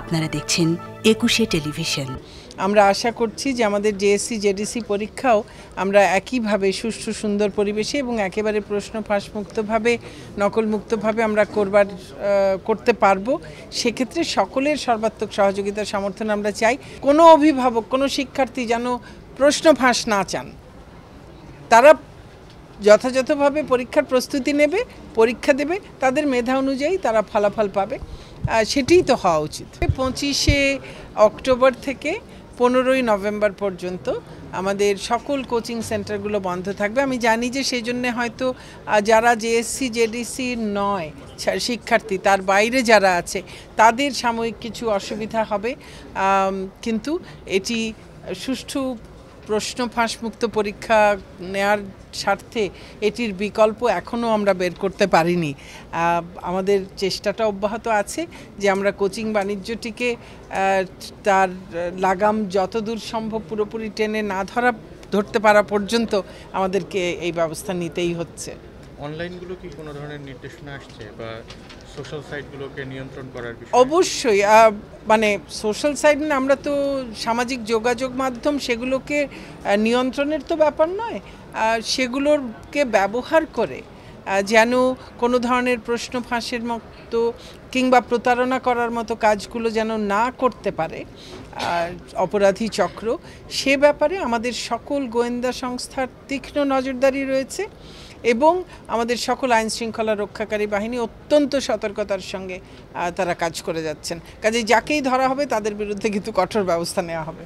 আপনারা দেখছেন একুশে টেলিভিশন আমরা আশা করছি যে আমাদের জেএসসি জেডিসি পরীক্ষাও আমরা একইভাবে সুষ্ঠু সুন্দর পরিবেশে এবং একেবারে প্রশ্ন ফাঁসমুক্তভাবে নকলমুক্তভাবে আমরা করবার করতে পারবো সেক্ষেত্রে সকলের সর্বাত্মক সহযোগিতা সমর্থন আমরা চাই কোনো অভিভাবক কোনো শিক্ষার্থী যেন প্রশ্ন ফাঁস না চান তারা যথাযথভাবে পরীক্ষার প্রস্তুতি নেবে পরীক্ষা দেবে তাদের মেধা অনুযায়ী তারা ফলাফল পাবে সেটিই তো হওয়া উচিত পঁচিশে অক্টোবর থেকে পনেরোই নভেম্বর পর্যন্ত আমাদের সকল কোচিং সেন্টারগুলো বন্ধ থাকবে আমি জানি যে সেই জন্য হয়তো যারা জেএসসি জেডিসি নয় শিক্ষার্থী তার বাইরে যারা আছে তাদের সাময়িক কিছু অসুবিধা হবে কিন্তু এটি সুষ্ঠু প্রশ্ন ফাঁসমুক্ত পরীক্ষা নেয়ার স্বার্থে এটির বিকল্প এখনও আমরা বের করতে পারিনি আমাদের চেষ্টাটা অব্যাহত আছে যে আমরা কোচিং বাণিজ্যটিকে তার লাগাম যতদূর সম্ভব পুরোপুরি টেনে না ধরা ধরতে পারা পর্যন্ত আমাদেরকে এই ব্যবস্থা নিতেই হচ্ছে অনলাইনগুলো কি কোনো ধরনের নির্দেশনা আসছে বা সোশ্যাল সাইটগুলোকে নিয়ন্ত্রণ করার অবশ্যই মানে সোশ্যাল সাইট না আমরা তো সামাজিক যোগাযোগ মাধ্যম সেগুলোকে নিয়ন্ত্রণের তো ব্যাপার নয় সেগুলোরকে ব্যবহার করে যেন কোনো ধরনের প্রশ্ন ফাঁসের মতো কিংবা প্রতারণা করার মতো কাজগুলো যেন না করতে পারে অপরাধী চক্র সে ব্যাপারে আমাদের সকল গোয়েন্দা সংস্থার তীক্ষ্ণ নজরদারি রয়েছে এবং আমাদের সকল আইন শৃঙ্খলা রক্ষাকারী বাহিনী অত্যন্ত সতর্কতার সঙ্গে তারা কাজ করে যাচ্ছেন কাজে যাকেই ধরা হবে তাদের বিরুদ্ধে কিন্তু কঠোর ব্যবস্থা নেওয়া হবে